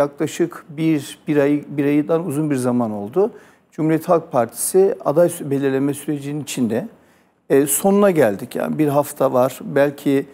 yaklaşık bir, bir, ay, bir aydan uzun bir zaman oldu. Cumhuriyet Halk Partisi aday belirleme sürecinin içinde e, sonuna geldik. Yani bir hafta var. Belki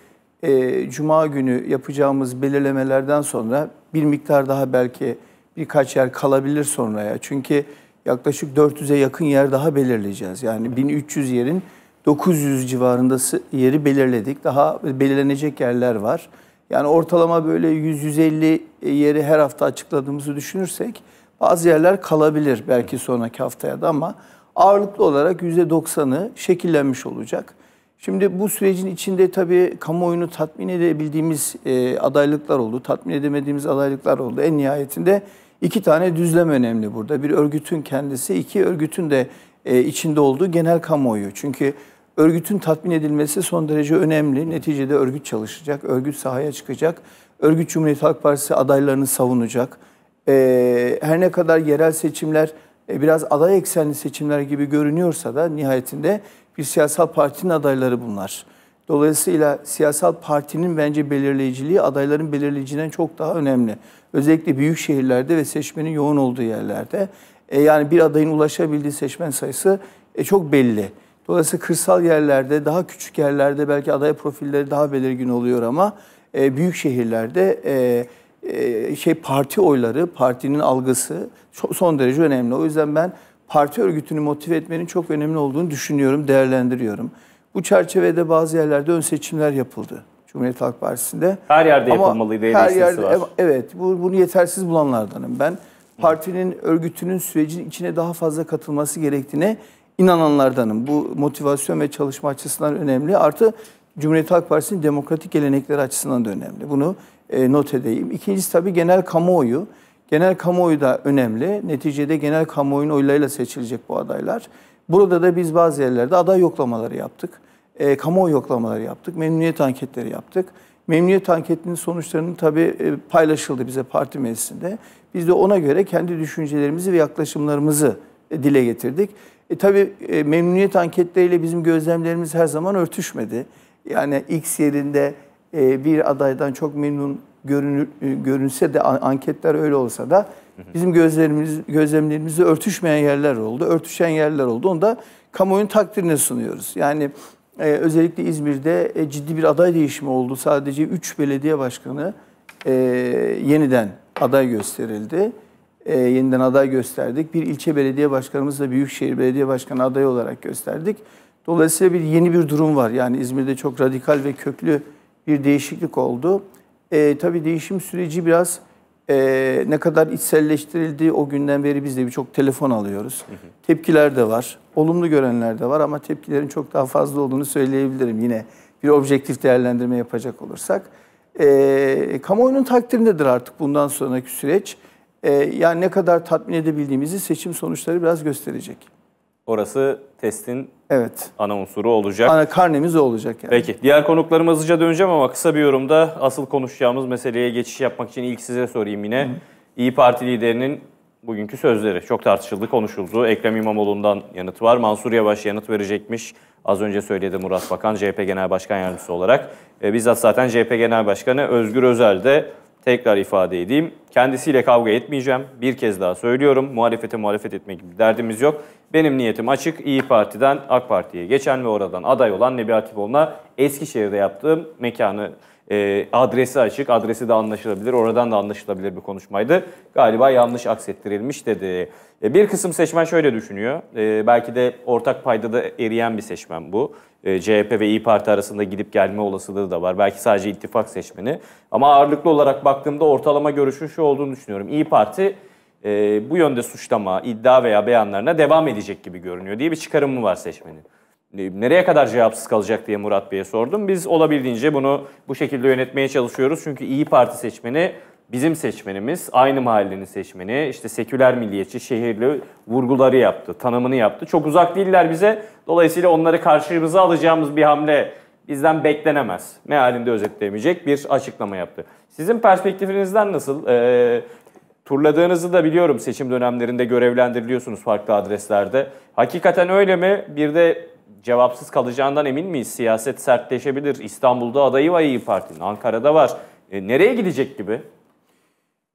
e, Cuma günü yapacağımız belirlemelerden sonra bir miktar daha belki birkaç yer kalabilir sonraya. Çünkü yaklaşık 400'e yakın yer daha belirleyeceğiz. Yani 1300 yerin 900 civarında yeri belirledik. Daha belirlenecek yerler var. Yani ortalama böyle 100-150 e, yeri her hafta açıkladığımızı düşünürsek bazı yerler kalabilir belki sonraki haftaya da ama ağırlıklı olarak %90'ı şekillenmiş olacak. Şimdi bu sürecin içinde tabii kamuoyunu tatmin edebildiğimiz e, adaylıklar oldu, tatmin edemediğimiz adaylıklar oldu. En nihayetinde iki tane düzlem önemli burada. Bir örgütün kendisi, iki örgütün de e, içinde olduğu genel kamuoyu. Çünkü Örgütün tatmin edilmesi son derece önemli. Neticede örgüt çalışacak, örgüt sahaya çıkacak. Örgüt Cumhuriyet Halk Partisi adaylarını savunacak. Ee, her ne kadar yerel seçimler e, biraz aday eksenli seçimler gibi görünüyorsa da nihayetinde bir siyasal partinin adayları bunlar. Dolayısıyla siyasal partinin bence belirleyiciliği adayların belirleyiciliğinden çok daha önemli. Özellikle büyük şehirlerde ve seçmenin yoğun olduğu yerlerde. E, yani bir adayın ulaşabildiği seçmen sayısı e, çok belli. Dolayısıyla kırsal yerlerde, daha küçük yerlerde belki aday profilleri daha belirgin oluyor ama e, büyük şehirlerde e, e, şey parti oyları, partinin algısı son derece önemli. O yüzden ben parti örgütünü motive etmenin çok önemli olduğunu düşünüyorum, değerlendiriyorum. Bu çerçevede bazı yerlerde ön seçimler yapıldı Cumhuriyet Halk Partisi'nde. Her yerde Ama yapılmalıydı. Her yerde, var. E, evet, bu, bunu yetersiz bulanlardanım ben. Partinin, örgütünün sürecin içine daha fazla katılması gerektiğine inananlardanım. Bu motivasyon ve çalışma açısından önemli. Artı Cumhuriyet Halk Partisi'nin demokratik gelenekleri açısından da önemli. Bunu e, not edeyim. İkincisi tabii genel kamuoyu. Genel kamuoyu da önemli. Neticede genel kamuoyun oylarıyla seçilecek bu adaylar. Burada da biz bazı yerlerde aday yoklamaları yaptık. E, kamuoyu yoklamaları yaptık. Memnuniyet anketleri yaptık. Memnuniyet anketinin sonuçlarının tabii e, paylaşıldı bize parti meclisinde. Biz de ona göre kendi düşüncelerimizi ve yaklaşımlarımızı e, dile getirdik. E tabii e, memnuniyet anketleriyle bizim gözlemlerimiz her zaman örtüşmedi. Yani X yerinde e, bir adaydan çok memnun görünür, e, görünse de anketler öyle olsa da bizim gözlerimiz gözlemlerimizle örtüşmeyen yerler oldu. Örtüşen yerler oldu. Onu da kamuoyunun takdirine sunuyoruz. Yani e, özellikle İzmir'de e, ciddi bir aday değişimi oldu. Sadece 3 belediye başkanı e, yeniden aday gösterildi e, yeniden aday gösterdik. Bir ilçe belediye başkanımız da Büyükşehir Belediye Başkanı adayı olarak gösterdik. Dolayısıyla bir yeni bir durum var. Yani İzmir'de çok radikal ve köklü bir değişiklik oldu. E, tabii değişim süreci biraz e, ne kadar içselleştirildi o günden beri biz de birçok telefon alıyoruz. Tepkiler de var. Olumlu görenler de var ama tepkilerin çok daha fazla olduğunu söyleyebilirim yine bir objektif değerlendirme yapacak olursak. E, kamuoyunun takdirindedir artık bundan sonraki süreç e, yani ne kadar tatmin edebildiğimizi seçim sonuçları biraz gösterecek. Orası testin evet. ana unsuru olacak. Ana karnemiz o olacak yani. Peki. Diğer konuklarıma hızlıca döneceğim ama kısa bir yorumda asıl konuşacağımız meseleye geçiş yapmak için ilk size sorayım yine. Hı. İyi Parti liderinin bugünkü sözleri. Çok tartışıldı, konuşuldu. Ekrem İmamoğlu'ndan yanıt var. Mansur Yavaş yanıt verecekmiş. Az önce söyledi Murat Bakan, CHP Genel Başkan Yardımcısı olarak. E, bizzat zaten CHP Genel Başkanı Özgür Özel de tekrar ifade edeyim. Kendisiyle kavga etmeyeceğim. Bir kez daha söylüyorum. Muhalefete muhalefet etmek gibi derdimiz yok. Benim niyetim açık. İyi Parti'den AK Parti'ye geçen ve oradan aday olan Nebi Hatipoğlu'na Eskişehir'de yaptığım mekanı e, adresi açık, adresi de anlaşılabilir, oradan da anlaşılabilir bir konuşmaydı. Galiba yanlış aksettirilmiş dedi. E, bir kısım seçmen şöyle düşünüyor, e, belki de ortak payda da eriyen bir seçmen bu. E, CHP ve İyi Parti arasında gidip gelme olasılığı da var. Belki sadece ittifak seçmeni. Ama ağırlıklı olarak baktığımda ortalama görüşün şu olduğunu düşünüyorum. İyi Parti e, bu yönde suçlama, iddia veya beyanlarına devam edecek gibi görünüyor diye bir çıkarım mı var seçmenin nereye kadar cevapsız kalacak diye Murat Bey'e sordum. Biz olabildiğince bunu bu şekilde yönetmeye çalışıyoruz. Çünkü İyi Parti seçmeni bizim seçmenimiz, aynı mahallenin seçmeni, işte seküler milliyetçi, şehirli vurguları yaptı, tanımını yaptı. Çok uzak değiller bize. Dolayısıyla onları karşımıza alacağımız bir hamle bizden beklenemez. Ne özetleyemeyecek bir açıklama yaptı. Sizin perspektifinizden nasıl? Ee, turladığınızı da biliyorum seçim dönemlerinde görevlendiriliyorsunuz farklı adreslerde. Hakikaten öyle mi? Bir de cevapsız kalacağından emin miyiz? Siyaset sertleşebilir. İstanbul'da adayı var İyi Parti'nin, Ankara'da var. E, nereye gidecek gibi?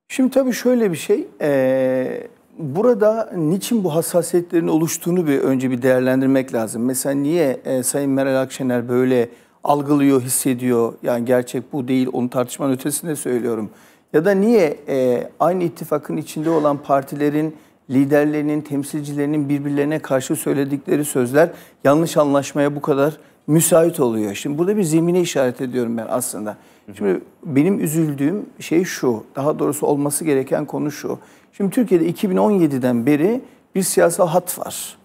Şimdi tabii şöyle bir şey, e, burada niçin bu hassasiyetlerin oluştuğunu bir önce bir değerlendirmek lazım. Mesela niye e, Sayın Meral Akşener böyle algılıyor, hissediyor, yani gerçek bu değil, onu tartışmanın ötesinde söylüyorum. Ya da niye e, aynı ittifakın içinde olan partilerin liderlerinin, temsilcilerinin birbirlerine karşı söyledikleri sözler yanlış anlaşmaya bu kadar müsait oluyor. Şimdi burada bir zemine işaret ediyorum ben aslında. Şimdi benim üzüldüğüm şey şu, daha doğrusu olması gereken konu şu. Şimdi Türkiye'de 2017'den beri bir siyasal hat var.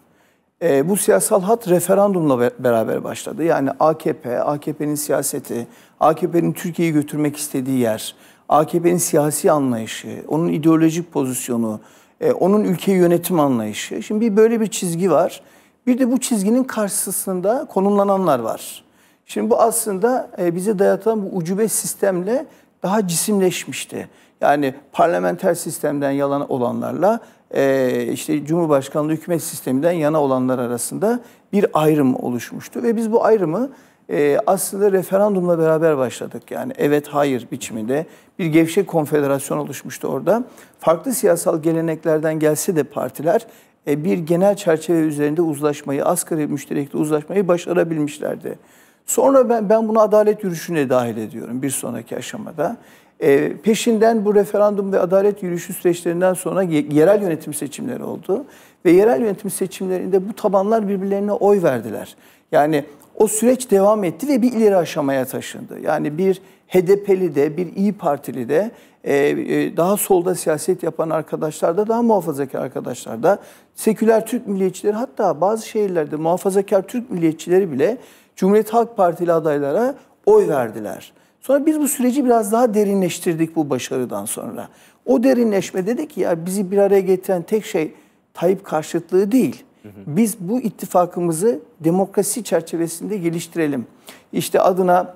E, bu siyasal hat referandumla beraber başladı. Yani AKP, AKP'nin siyaseti, AKP'nin Türkiye'yi götürmek istediği yer, AKP'nin siyasi anlayışı, onun ideolojik pozisyonu, e, onun ülke yönetim anlayışı. Şimdi bir böyle bir çizgi var. Bir de bu çizginin karşısında konumlananlar var. Şimdi bu aslında e, bize dayatılan bu ucube sistemle daha cisimleşmişti. Yani parlamenter sistemden yalan olanlarla e, işte Cumhurbaşkanlığı hükümet sisteminden yana olanlar arasında bir ayrım oluşmuştu. Ve biz bu ayrımı e, aslında referandumla beraber başladık. Yani evet hayır biçiminde bir gevşek konfederasyon oluşmuştu orada. Farklı siyasal geleneklerden gelse de partiler e, bir genel çerçeve üzerinde uzlaşmayı, asgari müşterekli uzlaşmayı başarabilmişlerdi. Sonra ben, ben bunu adalet yürüyüşüne dahil ediyorum bir sonraki aşamada. E, peşinden bu referandum ve adalet yürüyüşü süreçlerinden sonra yerel yönetim seçimleri oldu. Ve yerel yönetim seçimlerinde bu tabanlar birbirlerine oy verdiler. Yani o süreç devam etti ve bir ileri aşamaya taşındı. Yani bir HDP'li de, bir İyi Partili de, e, e, daha solda siyaset yapan arkadaşlar da, daha muhafazakar arkadaşlar da, seküler Türk milliyetçileri hatta bazı şehirlerde muhafazakar Türk milliyetçileri bile Cumhuriyet Halk Partili adaylara oy verdiler. Sonra biz bu süreci biraz daha derinleştirdik bu başarıdan sonra. O derinleşme dedi ki ya bizi bir araya getiren tek şey Tayyip karşıtlığı değil. Biz bu ittifakımızı demokrasi çerçevesinde geliştirelim. İşte adına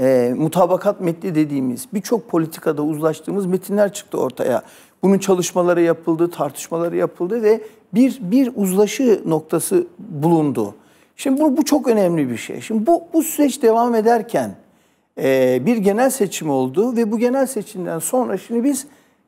e, mutabakat metni dediğimiz birçok politikada uzlaştığımız metinler çıktı ortaya. Bunun çalışmaları yapıldı, tartışmaları yapıldı ve bir bir uzlaşı noktası bulundu. Şimdi bu, bu çok önemli bir şey. Şimdi bu, bu süreç devam ederken e, bir genel seçim oldu ve bu genel seçimden sonra şimdi biz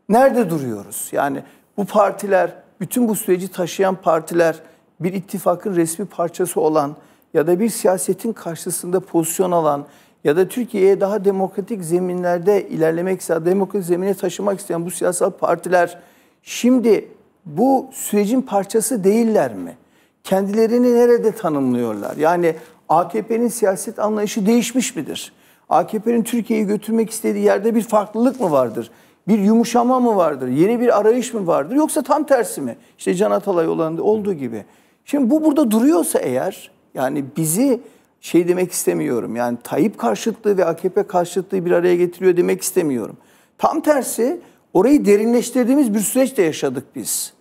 nerede duruyoruz? Yani bu partiler bütün bu süreci taşıyan partiler bir ittifakın resmi parçası olan ya da bir siyasetin karşısında pozisyon alan ya da Türkiye'ye daha demokratik zeminlerde ilerlemek isteyen, demokratik zemine taşımak isteyen bu siyasal partiler şimdi bu sürecin parçası değiller mi? Kendilerini nerede tanımlıyorlar? Yani AKP'nin siyaset anlayışı değişmiş midir? AKP'nin Türkiye'yi götürmek istediği yerde bir farklılık mı vardır? bir yumuşama mı vardır? Yeni bir arayış mı vardır? Yoksa tam tersi mi? İşte Can Atalay olanında olduğu gibi. Şimdi bu burada duruyorsa eğer yani bizi şey demek istemiyorum. Yani Tayyip karşıtlığı ve AKP karşıtlığı bir araya getiriyor demek istemiyorum. Tam tersi orayı derinleştirdiğimiz bir süreçte yaşadık biz.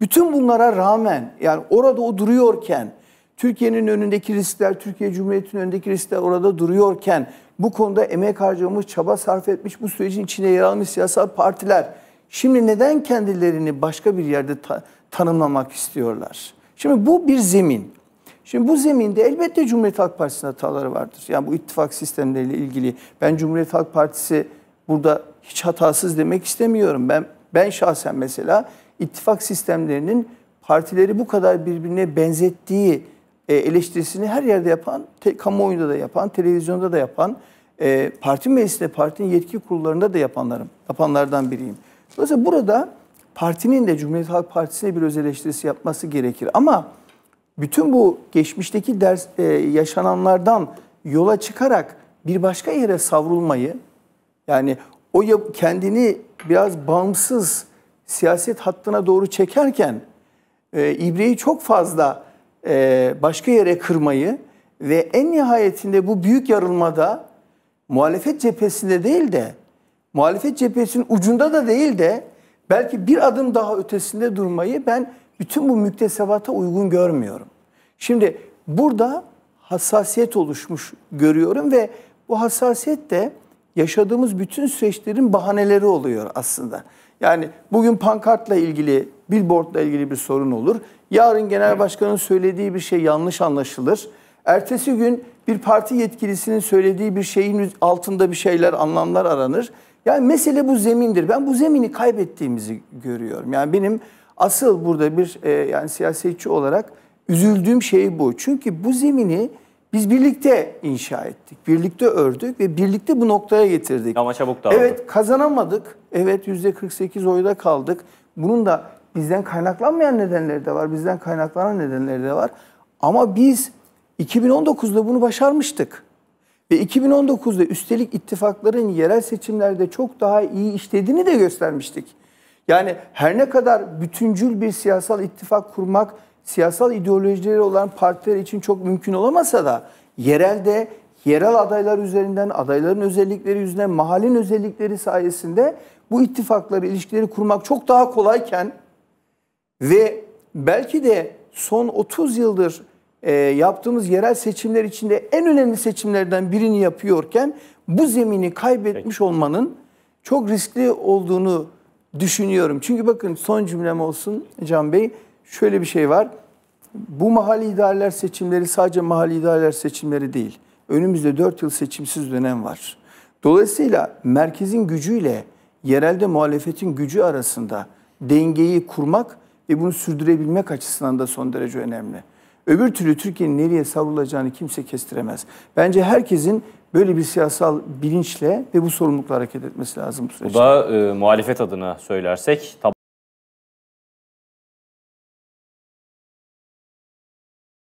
Bütün bunlara rağmen yani orada o duruyorken Türkiye'nin önündeki riskler, Türkiye Cumhuriyeti'nin önündeki riskler orada duruyorken bu konuda emek harcamış, çaba sarf etmiş, bu sürecin içine yer almış siyasal partiler şimdi neden kendilerini başka bir yerde ta tanımlamak istiyorlar? Şimdi bu bir zemin. Şimdi bu zeminde elbette Cumhuriyet Halk Partisi'nin hataları vardır. Yani bu ittifak sistemleriyle ilgili ben Cumhuriyet Halk Partisi burada hiç hatasız demek istemiyorum. Ben ben şahsen mesela ittifak sistemlerinin partileri bu kadar birbirine benzettiği e, eleştirisini her yerde yapan, te, kamuoyunda da yapan, televizyonda da yapan, e, parti meclisinde, partinin yetki kurullarında da yapanlarım, yapanlardan biriyim. Dolayısıyla burada partinin de Cumhuriyet Halk Partisi'ne bir öz eleştirisi yapması gerekir. Ama bütün bu geçmişteki ders e, yaşananlardan yola çıkarak bir başka yere savrulmayı, yani o kendini biraz bağımsız siyaset hattına doğru çekerken e, ibreyi çok fazla e, başka yere kırmayı ve en nihayetinde bu büyük yarılmada muhalefet cephesinde değil de muhalefet cephesinin ucunda da değil de belki bir adım daha ötesinde durmayı ben bütün bu müktesebata uygun görmüyorum. Şimdi burada hassasiyet oluşmuş görüyorum ve bu hassasiyet de yaşadığımız bütün süreçlerin bahaneleri oluyor aslında. Yani bugün pankartla ilgili billboardla ilgili bir sorun olur. Yarın genel başkanın söylediği bir şey yanlış anlaşılır. Ertesi gün bir parti yetkilisinin söylediği bir şeyin altında bir şeyler, anlamlar aranır. Yani mesele bu zemindir. Ben bu zemini kaybettiğimizi görüyorum. Yani benim asıl burada bir e, yani siyasetçi olarak üzüldüğüm şey bu. Çünkü bu zemini biz birlikte inşa ettik, birlikte ördük ve birlikte bu noktaya getirdik. Ama çabuk dağıldı. Evet kazanamadık. Evet %48 oyda kaldık. Bunun da bizden kaynaklanmayan nedenleri de var, bizden kaynaklanan nedenleri de var. Ama biz 2019'da bunu başarmıştık. Ve 2019'da üstelik ittifakların yerel seçimlerde çok daha iyi işlediğini de göstermiştik. Yani her ne kadar bütüncül bir siyasal ittifak kurmak siyasal ideolojileri olan partiler için çok mümkün olamasa da yerelde yerel adaylar üzerinden, adayların özellikleri yüzünden, mahallenin özellikleri sayesinde bu ittifakları, ilişkileri kurmak çok daha kolayken ve belki de son 30 yıldır e, yaptığımız yerel seçimler içinde en önemli seçimlerden birini yapıyorken bu zemini kaybetmiş Peki. olmanın çok riskli olduğunu düşünüyorum. Çünkü bakın son cümlem olsun Can Bey. Şöyle bir şey var. Bu mahalli idareler seçimleri sadece mahalli idareler seçimleri değil. Önümüzde 4 yıl seçimsiz dönem var. Dolayısıyla merkezin gücüyle yerelde muhalefetin gücü arasında dengeyi kurmak ve bunu sürdürebilmek açısından da son derece önemli. Öbür türlü Türkiye'nin nereye savrulacağını kimse kestiremez. Bence herkesin böyle bir siyasal bilinçle ve bu sorumlulukla hareket etmesi lazım bu süreçte. Bu da e, muhalefet adına söylersek